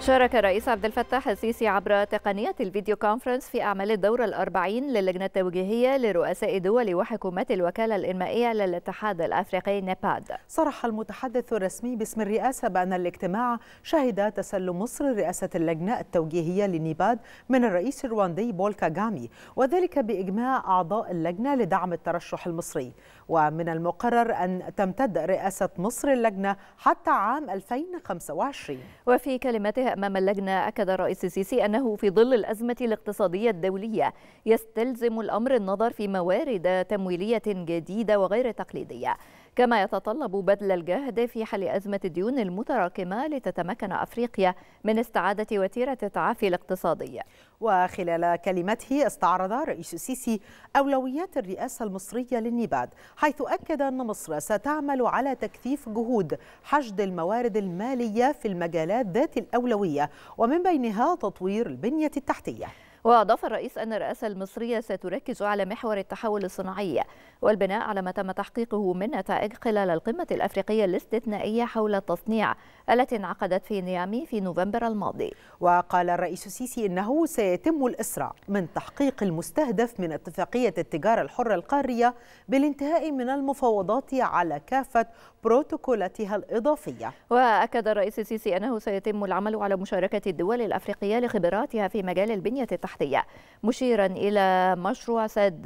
شارك الرئيس عبد الفتاح السيسي عبر تقنية الفيديو كونفرنس في أعمال الدورة الأربعين للجنة التوجيهية لرؤساء دول وحكومات الوكالة الإنمائية للاتحاد الأفريقي نيباد صرح المتحدث الرسمي باسم الرئاسة بأن الاجتماع شهد تسلم مصر رئاسة اللجنة التوجيهية لنيباد من الرئيس الرواندي بول كاغامي وذلك بإجماع أعضاء اللجنة لدعم الترشح المصري ومن المقرر أن تمتد رئاسة مصر اللجنة حتى عام 2025 وفي كلمتها أمام اللجنة أكد الرئيس السيسي أنه في ظل الأزمة الاقتصادية الدولية يستلزم الأمر النظر في موارد تمويلية جديدة وغير تقليدية كما يتطلب بذل الجهد في حل أزمة الديون المتراكمة لتتمكن أفريقيا من استعادة وتيرة التعافي الاقتصادي وخلال كلمته استعرض رئيس السيسي أولويات الرئاسة المصرية للنباد حيث أكد أن مصر ستعمل على تكثيف جهود حشد الموارد المالية في المجالات ذات الأولوية ومن بينها تطوير البنية التحتية وأضاف الرئيس أن الرئاسة المصرية ستركز على محور التحول الصناعي والبناء على ما تم تحقيقه من نتائج خلال القمة الأفريقية الاستثنائية حول التصنيع التي انعقدت في نيامي في نوفمبر الماضي وقال الرئيس السيسي إنه سيتم الإسراع من تحقيق المستهدف من اتفاقية التجارة الحرة القارية بالانتهاء من المفاوضات على كافة بروتوكولاتها الإضافية وأكد الرئيس السيسي أنه سيتم العمل على مشاركة الدول الأفريقية لخبراتها في مجال البنية التحتية التحتية مشيرا إلى مشروع سد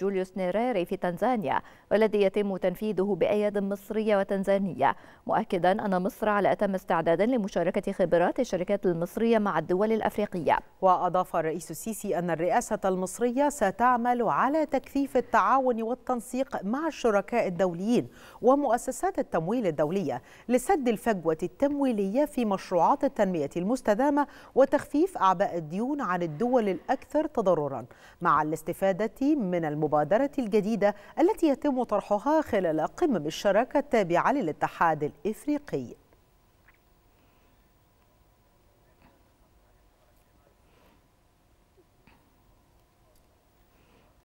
جوليوس نيريري في تنزانيا والذي يتم تنفيذه بأياد مصرية وتنزانية مؤكدا أن مصر على أتم استعداد لمشاركة خبرات الشركات المصرية مع الدول الأفريقية وأضاف الرئيس السيسي أن الرئاسة المصرية ستعمل على تكثيف التعاون والتنسيق مع الشركاء الدوليين ومؤسسات التمويل الدولية لسد الفجوة التمويلية في مشروعات التنمية المستدامة وتخفيف أعباء الديون عن الدول الدول الأكثر تضررا مع الاستفادة من المبادرة الجديدة التي يتم طرحها خلال قمم الشراكة التابعة للاتحاد الإفريقي